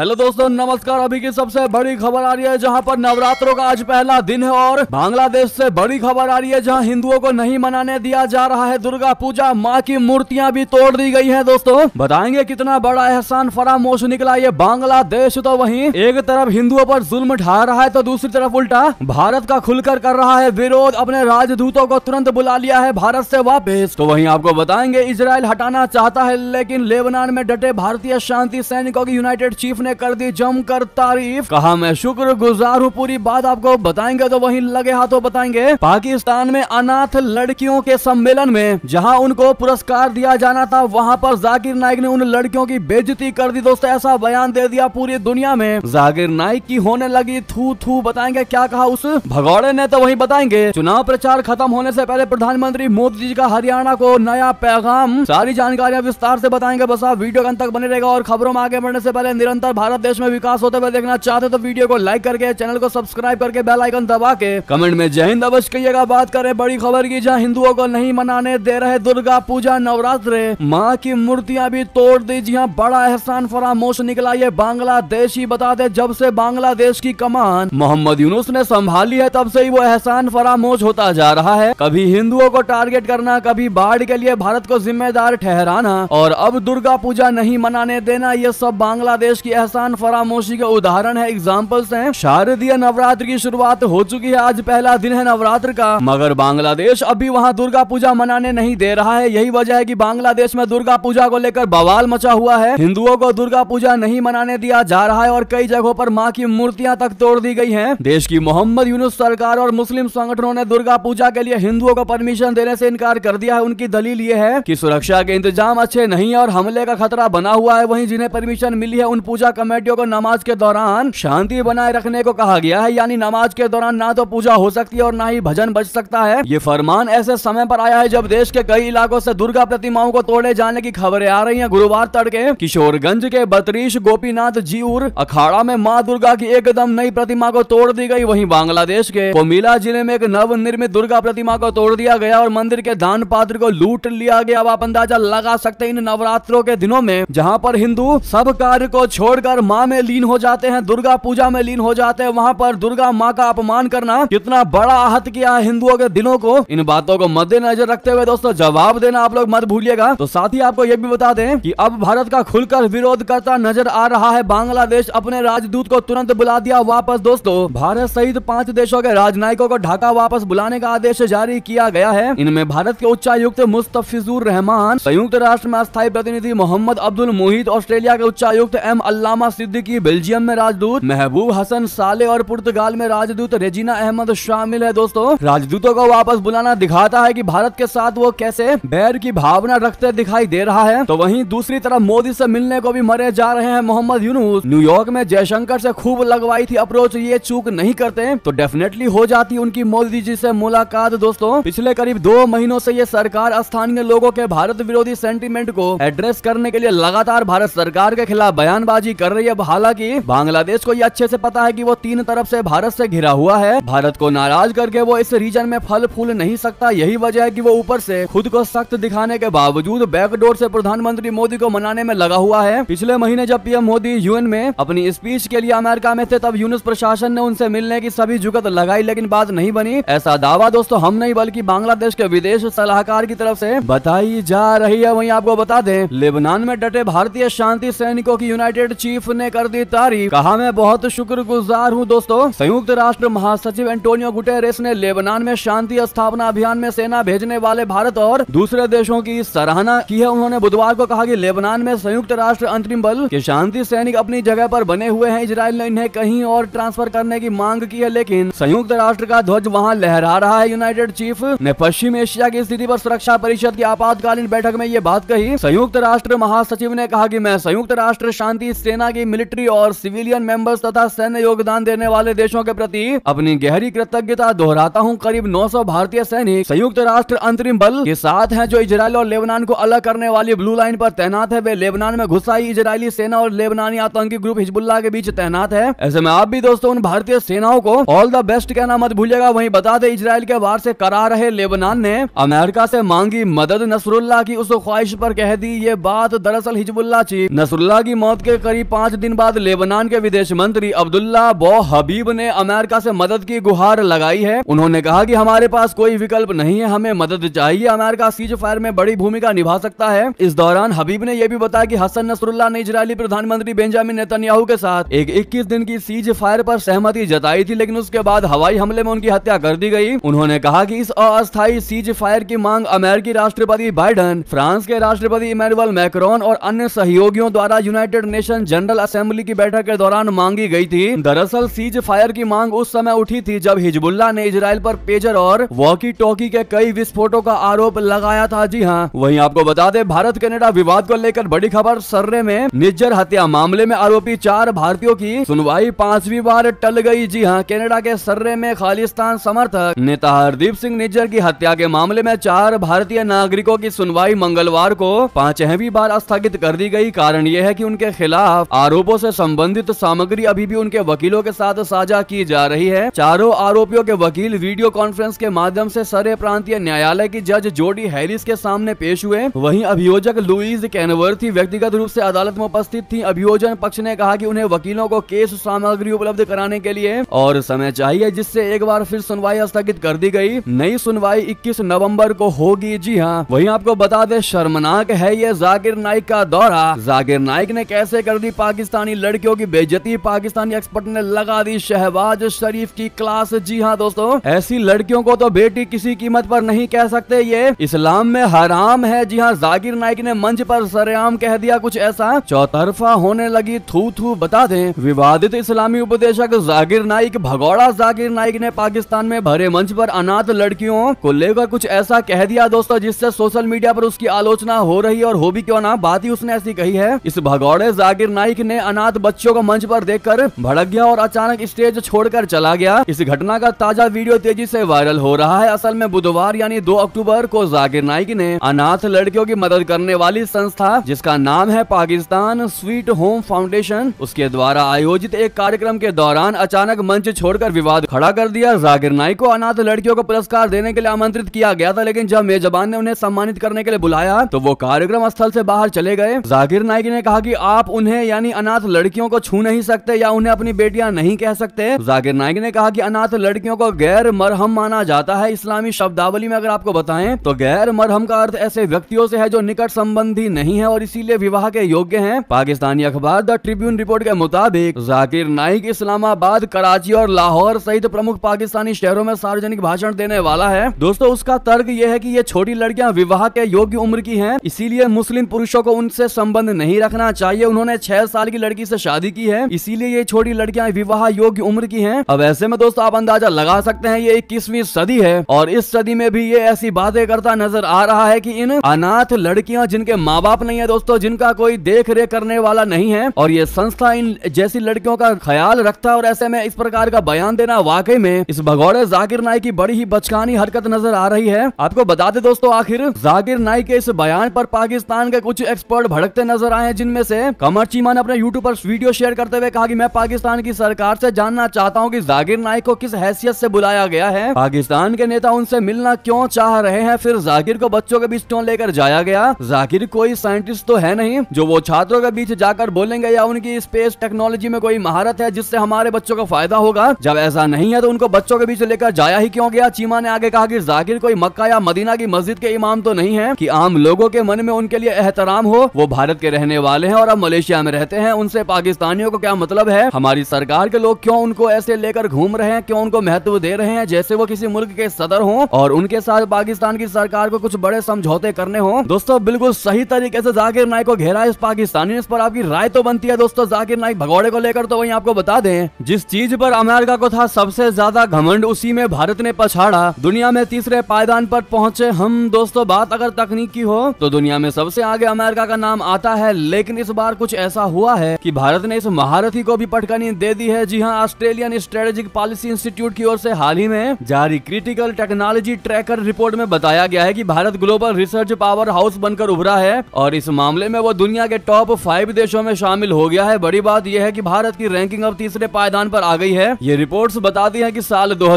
hello दोस्तों नमस्कार अभी की सबसे बड़ी खबर आ रही है जहां पर नवरात्रों का आज पहला दिन है और बांग्लादेश से बड़ी खबर आ रही है जहां हिंदुओं को नहीं मनाने दिया जा रहा है दुर्गा पूजा मां की मूर्तियां भी तोड़ दी गई हैं दोस्तों बताएंगे कितना बड़ा एहसान फरामोश निकला ये बांग्लादेश तो वही एक तरफ हिंदुओं पर जुल्म ढा रहा है तो दूसरी तरफ उल्टा भारत का खुलकर कर रहा है विरोध अपने राजदूतों को तुरंत बुला लिया है भारत से वापस तो वही आपको बताएंगे इसराइल हटाना चाहता है लेकिन लेबनान में डटे भारतीय शांति सैनिकों की यूनाइटेड चीफ ने ने कर दी जमकर तारीफ कहा मैं शुक्र गुजार हूँ पूरी बात आपको बताएंगे तो वही लगे हाथों बताएंगे पाकिस्तान में अनाथ लड़कियों के सम्मेलन में जहाँ उनको पुरस्कार दिया जाना था वहाँ पर जाकिर नाइक ने उन लड़कियों की बेजती कर दी दोस्तों ऐसा बयान दे दिया पूरी दुनिया में जाकिर नाइक की होने लगी थू थू बताएंगे क्या कहा उस भगौड़े ने तो वही बताएंगे चुनाव प्रचार खत्म होने से पहले प्रधानमंत्री मोदी जी का हरियाणा को नया पैगाम सारी जानकारियां विस्तार से बताएंगे बस आप वीडियो अंत तक बने रहेगा और खबरों में आगे बढ़ने से पहले निरंतर भारत देश में विकास होते हुए देखना चाहते तो वीडियो को लाइक करके चैनल को सब्सक्राइब करके बेल आइकन दबा के कमेंट में जय हिंद अवश्य कहिएगा बात करें बड़ी खबर की जहाँ हिंदुओं को नहीं मनाने दे रहे दुर्गा पूजा नवरात्र माँ की मूर्तियाँ भी तोड़ दी जी बड़ा एहसान फरामोश निकला ये बांग्लादेश ही बता दे जब से बांग्लादेश की कमान मोहम्मद यूनुस ने संभाली है तब से ही वो एहसान फरामोश होता जा रहा है कभी हिंदुओं को टारगेट करना कभी बाढ़ के लिए भारत को जिम्मेदार ठहराना और अब दुर्गा पूजा नहीं मनाने देना ये सब बांग्लादेश की एहसान फरामोशी का उदाहरण है एग्जाम्पल्स है शारदीय नवरात्र की शुरुआत हो चुकी है आज पहला दिन है नवरात्र का मगर बांग्लादेश अभी वहाँ दुर्गा पूजा मनाने नहीं दे रहा है यही वजह है की बांग्लादेश में दुर्गा पूजा को लेकर बवाल मचा हुआ है हिंदुओं को दुर्गा पूजा नहीं मनाने दिया जा रहा है और कई जगहों पर माँ की मूर्तियां तक तोड़ दी गई हैं देश की मोहम्मद यूनुस सरकार और मुस्लिम संगठनों ने दुर्गा पूजा के लिए हिंदुओं को परमिशन देने से इनकार कर दिया है उनकी दलील ये है कि सुरक्षा के इंतजाम अच्छे नहीं है और हमले का खतरा बना हुआ है वहीं जिन्हें परमिशन मिली है उन पूजा पूजा कमेटियों को नमाज के दौरान शांति बनाए रखने को कहा गया है यानी नमाज के दौरान ना तो पूजा हो सकती है और ना ही भजन बज सकता है ये फरमान ऐसे समय पर आया है जब देश के कई इलाकों से दुर्गा प्रतिमाओं को तोड़े जाने की खबरें आ रही है गुरुवार तड़के किशोरगंज के बत्रीश गोपीनाथ जीउर अखाड़ा में माँ दुर्गा की एकदम नई प्रतिमा को तोड़ दी गई वहीं बांग्लादेश के कोमिला जिले में एक नव निर्मित दुर्गा प्रतिमा को तोड़ दिया गया और मंदिर के दान पात्र को लूट लिया गया अब आप अंदाजा लगा सकते इन नवरात्रों के दिनों में जहाँ पर हिंदू सब कार्य को छोड़ कर माँ में लीन हो जाते हैं दुर्गा पूजा में लीन हो जाते हैं वहाँ पर दुर्गा माँ का अपमान करना कितना बड़ा आहत किया है हिंदुओं के दिलों को इन बातों को मद्देनजर रखते हुए दोस्तों जवाब देना आप लोग मत भूलिएगा तो साथ ही आपको ये भी बता दें कि अब भारत का खुलकर विरोध करता नजर आ रहा है बांग्लादेश अपने राजदूत को तुरंत बुला दिया वापस दोस्तों भारत सहित पांच देशों के राजनयिकों को ढाका वापस बुलाने का आदेश जारी किया गया है इनमें भारत के उच्चायुक्त मुस्तफिजुर रहमान संयुक्त राष्ट्र में स्थायी प्रतिनिधि मोहम्मद अब्दुल मोहित ऑस्ट्रेलिया के उच्चायुक्त एम अल्लाह असामा सिद्दीकी बेल्जियम में राजदूत महबूब हसन साले और पुर्तगाल में राजदूत रेजिना अहमद शामिल है दोस्तों राजदूतों को वापस बुलाना दिखाता है की भारत के साथ वो कैसे बैर की भावना रखते दिखाई दे रहा है तो वही दूसरी तरफ मोदी ऐसी मिलने को भी मरे जा रहे हैं मोहम्मद यूनुस न्यूयॉर्क में जयशंकर ऐसी खूब लगवाई थी अप्रोच ये चूक नहीं करते तो डेफिनेटली हो जाती उनकी मोदी जी ऐसी मुलाकात दोस्तों पिछले करीब दो महीनों ऐसी ये सरकार स्थानीय लोगों के भारत विरोधी सेंटीमेंट को एड्रेस करने के लिए लगातार भारत सरकार के खिलाफ बयानबाजी कर रही है हालांकि बांग्लादेश को ये अच्छे से पता है कि वो तीन तरफ से भारत से घिरा हुआ है भारत को नाराज करके वो इस रीजन में फल फूल नहीं सकता यही वजह है कि वो ऊपर से खुद को सख्त दिखाने के बावजूद बैकडोर से प्रधानमंत्री मोदी को मनाने में लगा हुआ है पिछले महीने जब पीएम मोदी यूएन में अपनी स्पीच के लिए अमेरिका में थे तब यूनिस प्रशासन ने उनसे मिलने की सभी जुगत लगाई लेकिन बात नहीं बनी ऐसा दावा दोस्तों हम नहीं बल्कि बांग्लादेश के विदेश सलाहकार की तरफ से बताई जा रही है वही आपको बता दे लेबनान में डटे भारतीय शांति सैनिकों की यूनाइटेड चीफ चीफ ने कर दी तारीफ कहा मैं बहुत शुक्रगुजार हूँ दोस्तों संयुक्त राष्ट्र महासचिव एंटोनियो गुटेरेस ने लेबनान में शांति स्थापना अभियान में सेना भेजने वाले भारत और दूसरे देशों की सराहना की है उन्होंने बुधवार को कहा की लेबनान में संयुक्त राष्ट्र अंतरिम बल के शांति सैनिक अपनी जगह आरोप बने हुए हैं इसराइल ने इन्हें कहीं और ट्रांसफर करने की मांग की है लेकिन संयुक्त राष्ट्र का ध्वज वहाँ लहरा रहा है यूनाइटेड चीफ ने पश्चिम एशिया की स्थिति आरोप सुरक्षा परिषद की आपातकालीन बैठक में ये बात कही संयुक्त राष्ट्र महासचिव ने कहा की मैं संयुक्त राष्ट्र शांति सेना सेना की मिलिट्री और सिविलियन मेंबर्स तथा सैन्य योगदान देने वाले देशों के प्रति अपनी गहरी कृतज्ञता दोहराता हूँ करीब 900 भारतीय सैनिक संयुक्त राष्ट्र अंतरिम बल के साथ हैं जो इसराइल और लेबनान को अलग करने वाली ब्लू लाइन पर तैनात है वे लेबनान में घुसाई इजरायली सेना और लेबनानी आतंकी ग्रुप हिजबुल्ला के बीच तैनात है ऐसे में आप भी दोस्तों उन भारतीय सेनाओं को ऑल द बेस्ट कहना मत भूलिएगा वही बता दे इसराइल के वार से करा रहे लेबनान ने अमेरिका से मांगी मदद नसरुल्ला की उस ख्वाहिश पर कह दी ये बात दरअसल हिजबुल्ला चीफ नसरुल्ला की मौत के करीब पांच दिन बाद लेबनान के विदेश मंत्री अब्दुल्ला बो हबीब ने अमेरिका से मदद की गुहार लगाई है उन्होंने कहा कि हमारे पास कोई विकल्प नहीं है हमें मदद चाहिए अमेरिका सीज फायर में बड़ी भूमिका निभा सकता है इस दौरान हबीब ने यह भी बताया कि हसन नसरुल्ला ने इजरायली प्रधानमंत्री बेंजामिन नेतन्याहू के साथ एक इक्कीस दिन की सीज फायर पर सहमति जताई थी लेकिन उसके बाद हवाई हमले में उनकी हत्या कर दी गयी उन्होंने कहा की इस अस्थायी सीज फायर की मांग अमेरिकी राष्ट्रपति बाइडन फ्रांस के राष्ट्रपति इमेनुअल मैक्रोन और अन्य सहयोगियों द्वारा यूनाइटेड नेशन जनरल असेंबली की बैठक के दौरान मांगी गई थी दरअसल सीज फायर की मांग उस समय उठी थी जब हिजबुल्ला ने इसराइल पर पेजर और वॉकी टॉकी के कई विस्फोटों का आरोप लगाया था जी हाँ वही आपको बता दे भारत कनेडा विवाद को लेकर बड़ी खबर सर्रे में निज्जर हत्या मामले में आरोपी चार भारतीयों की सुनवाई पांचवी बार टल गयी जी हाँ कैनेडा के सर्रे में खालिस्तान समर्थक नेता हरदीप सिंह निज्जर की हत्या के मामले में चार भारतीय नागरिकों की सुनवाई मंगलवार को पांचवी बार स्थगित कर दी गई कारण यह है की उनके खिलाफ खिलाफ आरोपों से संबंधित सामग्री अभी भी उनके वकीलों के साथ साझा की जा रही है चारों आरोपियों के वकील वीडियो कॉन्फ्रेंस के माध्यम से सरे प्रांतीय न्यायालय की जज जोडी हैरिस के सामने पेश हुए वहीं अभियोजक लुईज कैनवर्थी व्यक्तिगत रूप से अदालत में उपस्थित थी अभियोजन पक्ष ने कहा कि उन्हें वकीलों को केस सामग्री उपलब्ध कराने के लिए और समय चाहिए जिससे एक बार फिर सुनवाई स्थगित कर दी गयी नई सुनवाई इक्कीस नवम्बर को होगी जी हाँ वही आपको बता दे शर्मनाक है ये जाकिर नाइक का दौरा जाकिर नाइक ने कैसे कर दी करी पाकिस्तानी लड़कियों की बेजती पाकिस्तानी एक्सपर्ट ने लगा दी शहबाज शरीफ की क्लास जी हाँ दोस्तों ऐसी लड़कियों को तो बेटी किसी कीमत पर नहीं कह सकते ये इस्लाम में हराम है जी हाँ जाकिर नाइक ने मंच पर सरेआम कह दिया कुछ ऐसा चौतरफा होने लगी थू थू बता दें विवादित इस्लामी उपदेशक जाकिर नाइक भगोड़ा जाकिर नाइक ने पाकिस्तान में भरे मंच पर अनाथ लड़कियों को लेकर कुछ ऐसा कह दिया दोस्तों जिससे सोशल मीडिया पर उसकी आलोचना हो रही और हो भी क्यों ना बात ही उसने ऐसी कही है इस भगौड़े जाकिर नाइक ने अनाथ बच्चों को मंच पर देखकर भड़क गया और अचानक स्टेज छोड़कर चला गया इस घटना का ताजा वीडियो तेजी से वायरल हो रहा है असल में बुधवार यानी 2 अक्टूबर को जाकिर नाइक ने अनाथ लड़कियों की मदद करने वाली संस्था जिसका नाम है पाकिस्तान स्वीट होम फाउंडेशन उसके द्वारा आयोजित एक कार्यक्रम के दौरान अचानक मंच छोड़कर विवाद खड़ा कर दिया जाकिर नाइक को अनाथ लड़कियों को पुरस्कार देने के लिए आमंत्रित किया गया था लेकिन जब मेजबान ने उन्हें सम्मानित करने के लिए बुलाया तो वो कार्यक्रम स्थल से बाहर चले गए जाकिर नाइक ने कहा कि आप उन्हें यानी अनाथ लड़कियों को छू नहीं सकते या उन्हें अपनी बेटियां नहीं कह सकते जाकिर नाइक ने कहा कि अनाथ लड़कियों को गैर मरहम माना जाता है इस्लामी शब्दावली में अगर आपको बताएं तो गैर मरहम का अर्थ ऐसे व्यक्तियों से है जो निकट संबंधी नहीं है और इसीलिए विवाह के योग्य है पाकिस्तानी अखबार द ट्रिब्यून रिपोर्ट के मुताबिक जाकिर नाइक इस्लामाबाद कराची और लाहौर सहित प्रमुख पाकिस्तानी शहरों में सार्वजनिक भाषण देने वाला है दोस्तों उसका तर्क यह है की ये छोटी लड़कियाँ विवाह के योग्य उम्र की है इसीलिए मुस्लिम पुरुषों को उनसे संबंध नहीं रखना चाहिए उन्होंने छह छह साल की लड़की से शादी की है इसीलिए ये छोटी लड़कियां विवाह योग्य उम्र की हैं अब ऐसे में दोस्तों आप अंदाजा लगा सकते हैं ये इक्कीसवीं सदी है और इस सदी में भी ये ऐसी बातें करता नजर आ रहा है की इन अनाथ लड़कियां जिनके माँ बाप नहीं है दोस्तों जिनका कोई देख रेख करने वाला नहीं है और ये संस्था इन जैसी लड़कियों का ख्याल रखता है और ऐसे में इस प्रकार का बयान देना वाकई में इस भगौड़े जाकिर नाई की बड़ी ही बचकानी हरकत नजर आ रही है आपको बता दे दोस्तों आखिर जाकिर नाई के इस बयान पर पाकिस्तान के कुछ एक्सपर्ट भड़कते नजर आए जिनमें से कमर चीमा रहमान अपने यूट्यूब पर वीडियो शेयर करते हुए कहा कि मैं पाकिस्तान की सरकार से जानना चाहता हूं कि जाकिर नाइक को किस हैसियत से बुलाया गया है पाकिस्तान के नेता उनसे मिलना क्यों चाह रहे हैं फिर जाकिर को बच्चों के बीच क्यों लेकर जाया गया जाकिर कोई साइंटिस्ट तो है नहीं जो वो छात्रों के बीच जाकर बोलेंगे या उनकी स्पेस टेक्नोलॉजी में कोई महारत है जिससे हमारे बच्चों को फायदा होगा जब ऐसा नहीं है तो उनको बच्चों के बीच लेकर जाया ही क्यों गया चीमा ने आगे कहा की जाकिर कोई मक्का या मदीना की मस्जिद के इमाम तो नहीं है की आम लोगों के मन में उनके लिए एहतराम हो वो भारत के रहने वाले हैं और अब मलेशिया में रहते हैं उनसे पाकिस्तानियों को क्या मतलब है हमारी सरकार के लोग क्यों उनको ऐसे लेकर घूम रहे हैं क्यों उनको महत्व दे रहे हैं जैसे वो किसी मुल्क के सदर हों और उनके साथ पाकिस्तान की सरकार को कुछ बड़े समझौते करने हो दोस्तों बिल्कुल सही तरीके से जाकिर नाइक को घेरा इस पाकिस्तानी इस पर आपकी राय तो बनती है दोस्तों जाकिर नाइक भगौड़े को लेकर तो वही आपको बता दें जिस चीज पर अमेरिका को था सबसे ज्यादा घमंड उसी में भारत ने पछाड़ा दुनिया में तीसरे पायदान पर पहुंचे हम दोस्तों बात अगर तकनीक की हो तो दुनिया में सबसे आगे अमेरिका का नाम आता है लेकिन इस बार कुछ ऐसा ऐसा हुआ है कि भारत ने इस महारथी को भी पटकनी दे दी है जी हाँ ऑस्ट्रेलियन स्ट्रेटेजिक पॉलिसी इंस्टीट्यूट की ओर से हाल ही में जारी क्रिटिकल टेक्नोलॉजी ट्रैकर रिपोर्ट में बताया गया है कि Bharat global research powerhouse बनकर उभरा है और इस मामले में वो दुनिया के टॉप फाइव देशों में शामिल हो गया है बड़ी बात यह है की भारत की रैंकिंग अब तीसरे पायदान पर आ गई है ये रिपोर्ट बताती है की साल दो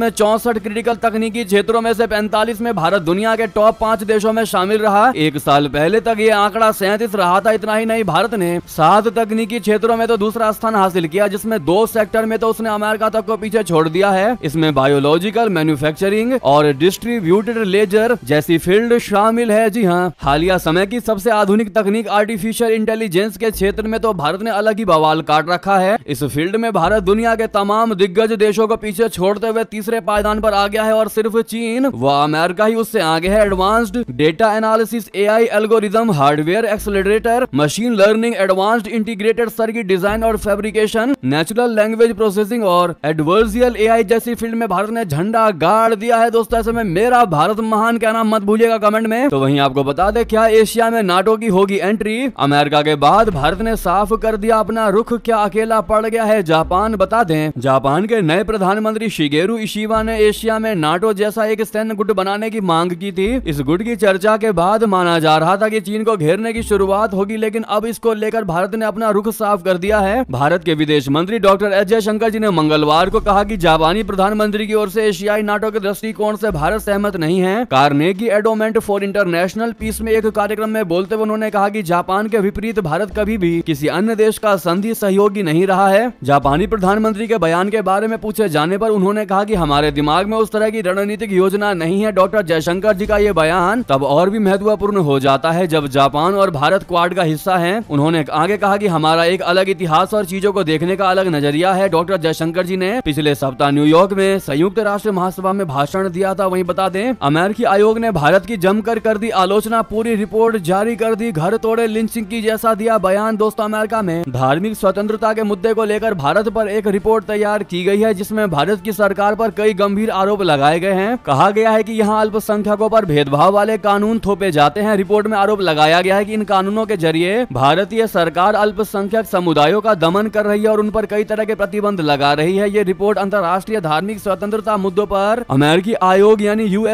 में चौसठ क्रिटिकल तकनीकी क्षेत्रों में से पैंतालीस में भारत दुनिया के टॉप पांच देशों में शामिल रहा एक साल पहले तक ये आंकड़ा सैंतीस रहा था इतना ही नहीं भारत ने सात तकनीकी क्षेत्रों में तो दूसरा स्थान हासिल किया जिसमें दो सेक्टर में तो उसने अमेरिका तक को पीछे छोड़ दिया है इसमें बायोलॉजिकल मैन्युफैक्चरिंग और डिस्ट्रीब्यूटेड लेजर जैसी फील्ड शामिल है जी हाँ हालिया समय की सबसे आधुनिक तकनीक आर्टिफिशियल इंटेलिजेंस के क्षेत्र में तो भारत ने अलग ही बवाल काट रखा है इस फील्ड में भारत दुनिया के तमाम दिग्गज देशों को पीछे छोड़ते हुए तीसरे पायदान पर आ गया है और सिर्फ चीन व अमेरिका ही उससे आगे है advanced data analysis AI algorithm hardware accelerator machine learning advanced integrated circuit design और फेब्रिकेशन नेचुरल लैंग्वेज प्रोसेसिंग और एडवर्सियल एआई जैसी फील्ड में भारत ने झंडा गाड़ दिया है दोस्तों ऐसे में मेरा भारत महान कहना मत भूलिएगा कमेंट में तो वहीं आपको बता दे क्या एशिया में नाटो की होगी एंट्री अमेरिका के बाद भारत ने साफ कर दिया अपना रुख क्या अकेला पड़ गया है जापान बता दें जापान के नए प्रधानमंत्री शिगेरू इशिवा ने एशिया में नाटो जैसा एक सैन्य गुट बनाने की मांग की थी इस गुट की चर्चा के बाद माना जा रहा था की चीन को घेरने की शुरुआत होगी लेकिन अब इसको लेकर लगातार भारत ने अपना रुख साफ कर दिया है भारत के विदेश मंत्री डॉक्टर एस जयशंकर जी ने मंगलवार को कहा की जापानी प्रधानमंत्री की ओर से एशियाई नाटो के दृष्टिकोण से भारत सहमत नहीं है कारने की एडोमेंट फॉर इंटरनेशनल पीस में एक कार्यक्रम में बोलते हुए उन्होंने कहा की जापान के विपरीत भारत कभी भी किसी अन्य देश का संधि सहयोगी नहीं रहा है जापानी प्रधानमंत्री के बयान के बारे में पूछे जाने पर उन्होंने कहा कि हमारे दिमाग में उस तरह की रणनीतिक योजना नहीं है डॉक्टर जयशंकर जी का ये बयान तब और भी महत्वपूर्ण हो जाता है जब जापान और भारत क्वाड का हिस्सा है उन्होंने आगे कहा कि हमारा एक अलग इतिहास और चीजों को देखने का अलग नजरिया है डॉक्टर जयशंकर जी ने पिछले सप्ताह न्यूयॉर्क में संयुक्त राष्ट्र महासभा में भाषण दिया था वहीं बता दें अमेरिकी आयोग ने भारत की जमकर कर दी आलोचना पूरी रिपोर्ट जारी कर दी घर तोड़े लिंचिंग की जैसा दिया बयान दोस्तों अमेरिका में धार्मिक स्वतंत्रता के मुद्दे को लेकर भारत पर एक रिपोर्ट तैयार की गई है जिसमें भारत की सरकार पर कई गंभीर आरोप लगाए गए हैं कहा गया है कि यहाँ अल्पसंख्यकों पर भेदभाव वाले कानून थोपे जाते हैं रिपोर्ट में आरोप लगाया गया है कि इन कानूनों के जरिए भारतीय सरकार अल्पसंख्यक समुदायों का दमन कर रही है और उन पर कई तरह के प्रतिबंध लगा रही है ये रिपोर्ट अंतर्राष्ट्रीय धार्मिक स्वतंत्रता मुद्दों पर अमेरिकी आयोग यानी यू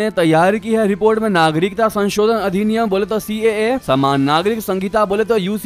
ने तैयार की है रिपोर्ट में नागरिकता संशोधन अधिनियम बोले तो सी समान नागरिक संहिता बोले तो यू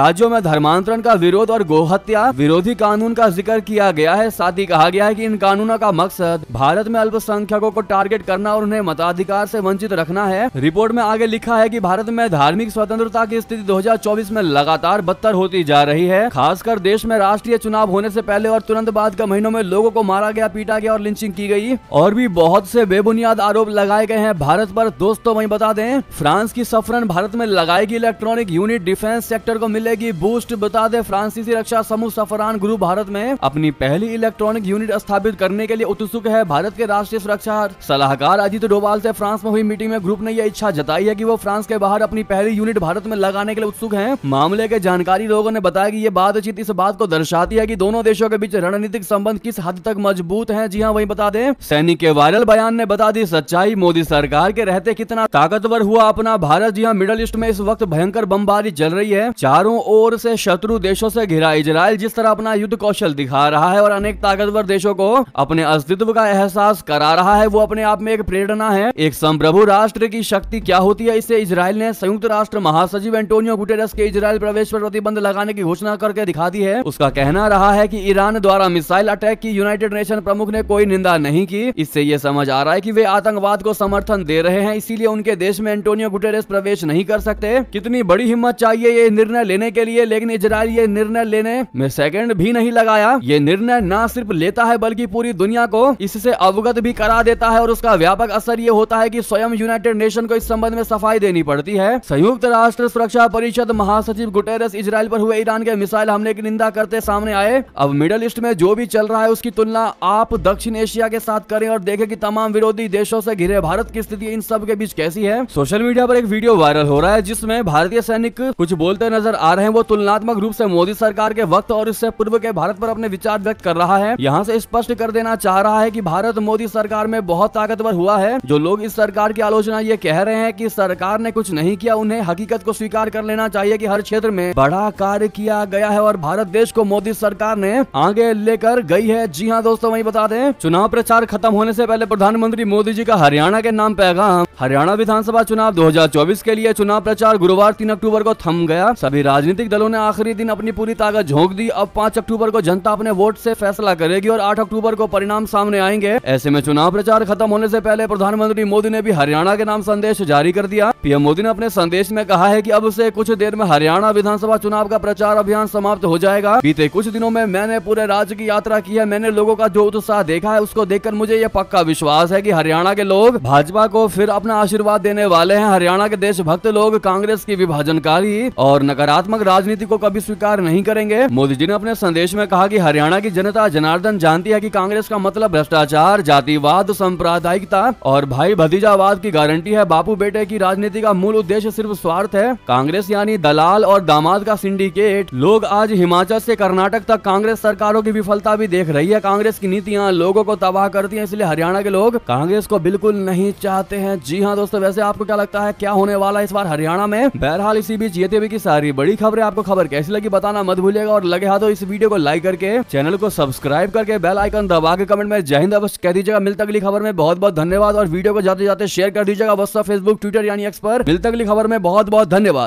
राज्यों में धर्मांतरण का विरोध और गोहत्या विरोधी कानून का जिक्र किया गया है साथ ही कहा गया है की इन कानूनों का मकसद भारत में अल्पसंख्यकों को टारगेट करना और उन्हें मताधिकार ऐसी वंचित रखना है रिपोर्ट में आगे लिखा है की भारत में धार्मिक स्वतंत्रता की स्थिति दो 2024 में लगातार बदतर होती जा रही है खासकर देश में राष्ट्रीय चुनाव होने से पहले और तुरंत बाद के महीनों में लोगों को मारा गया पीटा गया और लिंचिंग की गई और भी बहुत से बेबुनियाद आरोप लगाए गए हैं भारत पर दोस्तों वही बता दें फ्रांस की सफरन भारत में लगाएगी इलेक्ट्रॉनिक यूनिट डिफेंस सेक्टर को मिलेगी बूस्ट बता दे फ्रांसीसी रक्षा समूह सफरान ग्रुप भारत में अपनी पहली इलेक्ट्रॉनिक यूनिट स्थापित करने के लिए उत्सुक है भारत के राष्ट्रीय सुरक्षा सलाहकार अजीत डोभाल से फ्रांस में हुई मीटिंग में ग्रुप ने यह इच्छा जताई है की वो फ्रांस के बाहर अपनी पहली यूनिट भारत में लगाने के लिए उत्सुक है हैं मामले के जानकारी लोगों ने बताया कि ये बातचीत इस बात को दर्शाती है कि दोनों देशों के बीच रणनीतिक संबंध किस हद तक मजबूत हैं जी हाँ वही बता दें सैनिक के वायरल बयान ने बता दी सच्चाई मोदी सरकार के रहते कितना ताकतवर हुआ अपना भारत जी हाँ मिडल ईस्ट में इस वक्त भयंकर बमबारी चल रही है चारों ओर से शत्रु देशों से घिरा इजराइल जिस तरह अपना युद्ध कौशल दिखा रहा है और अनेक ताकतवर देशों को अपने अस्तित्व का एहसास करा रहा है वो अपने आप में एक प्रेरणा है एक संप्रभु राष्ट्र की शक्ति क्या होती है इसे इसराइल ने संयुक्त राष्ट्र महासचिव एंटोनियो गुटेरस यूएस के इसराइल प्रवेश पर प्रतिबंध लगाने की घोषणा करके दिखा दी है उसका कहना रहा है की ईरान द्वारा मिसाइल अटैक की यूनाइटेड नेशन प्रमुख ने कोई निंदा नहीं की इससे ये समझ आ रहा है की वे आतंकवाद को समर्थन दे रहे हैं इसीलिए उनके देश में एंटोनियो गुटेरेस प्रवेश नहीं कर सकते कितनी बड़ी हिम्मत चाहिए ये निर्णय लेने के लिए लेकिन इसराइल ये निर्णय लेने में सेकेंड भी नहीं लगाया ये निर्णय न सिर्फ लेता है बल्कि पूरी दुनिया को इससे अवगत भी करा देता है और उसका व्यापक असर ये होता है की स्वयं यूनाइटेड नेशन को इस संबंध में सफाई देनी पड़ती है संयुक्त राष्ट्र सुरक्षा परिषद परिषद महासचिव गुटेरस इसराइल पर हुए ईरान के मिसाइल हमले की निंदा करते सामने आए अब मिडल ईस्ट में जो भी चल रहा है उसकी तुलना आप दक्षिण एशिया के साथ करें और देखें कि तमाम विरोधी देशों से घिरे भारत की स्थिति इन सब के बीच कैसी है सोशल मीडिया पर एक वीडियो वायरल हो रहा है जिसमे भारतीय सैनिक कुछ बोलते नजर आ रहे हैं वो तुलनात्मक रूप ऐसी मोदी सरकार के वक्त और इससे पूर्व के भारत आरोप अपने विचार व्यक्त कर रहा है यहाँ ऐसी स्पष्ट कर देना चाह रहा है की भारत मोदी सरकार में बहुत ताकतवर हुआ है जो लोग इस सरकार की आलोचना ये कह रहे हैं की सरकार ने कुछ नहीं किया उन्हें हकीकत को स्वीकार कर लेना चाहिए कि हर क्षेत्र में बड़ा कार्य किया गया है और भारत देश को मोदी सरकार ने आगे लेकर गई है जी हाँ दोस्तों वही बता दें चुनाव प्रचार खत्म होने से पहले प्रधानमंत्री मोदी जी का हरियाणा के नाम पैगाम हरियाणा विधानसभा चुनाव 2024 के लिए चुनाव प्रचार गुरुवार 3 अक्टूबर को थम गया सभी राजनीतिक दलों ने आखिरी दिन अपनी पूरी ताकत झोंक दी अब 5 अक्टूबर को जनता अपने वोट से फैसला करेगी और 8 अक्टूबर को परिणाम सामने आएंगे ऐसे में चुनाव प्रचार खत्म होने से पहले प्रधानमंत्री मोदी ने भी हरियाणा के नाम संदेश जारी कर दिया पीएम मोदी ने अपने संदेश में कहा है की अब से कुछ देर देर में हरियाणा विधानसभा चुनाव का प्रचार अभियान समाप्त हो जाएगा बीते कुछ दिनों में मैंने पूरे राज्य की यात्रा की है मैंने लोगों का जो उत्साह देखा है उसको देखकर मुझे ये पक्का विश्वास है की हरियाणा के लोग भाजपा को फिर अपना आशीर्वाद देने वाले है हरियाणा के देशभक्त लोग कांग्रेस की विभाजनकारी और नकारात्मक राजनीति को कभी स्वीकार नहीं करेंगे मोदी जी ने अपने संदेश में कहा की हरियाणा की जनता जनार्दन जानती है की कांग्रेस का मतलब भ्रष्टाचार जातिवाद सांप्रदायिकता और भाई भतीजावाद की गारंटी है बापू बेटे की राजनीति का मूल उद्देश्य सिर्फ स्वार्थ है कांग्रेस यानी दलाल और दामाद का सिंडिकेट लोग आज हिमाचल से कर्नाटक तक कांग्रेस सरकारों की विफलता भी देख रही है कांग्रेस की नीतियाँ लोगों को तबाह करती है इसलिए हरियाणा के लोग कांग्रेस को बिल्कुल नहीं चाहते हैं जी हाँ दोस्तों वैसे आपको क्या लगता है क्या होने वाला इस बार हरियाणा में बहरहाल इसी बीच ये की सारी बड़ी खबरें आपको खबर कैसी लगी बताना मत भूलिएगा और लगे हाथों इस वीडियो को लाइक करके चैनल को सब्सक्राइब करके बेल आइकन दबा के कमेंट में जय हिंद अवश्य कह दीजिएगा मिलता अगली खबर में बहुत बहुत धन्यवाद और वीडियो को जाते जाते शेयर कर दीजिएगा व्हाट्सअप फेसबुक ट्विटर यानी एक्स पर मिलता अगली खबर में बहुत बहुत धन्यवाद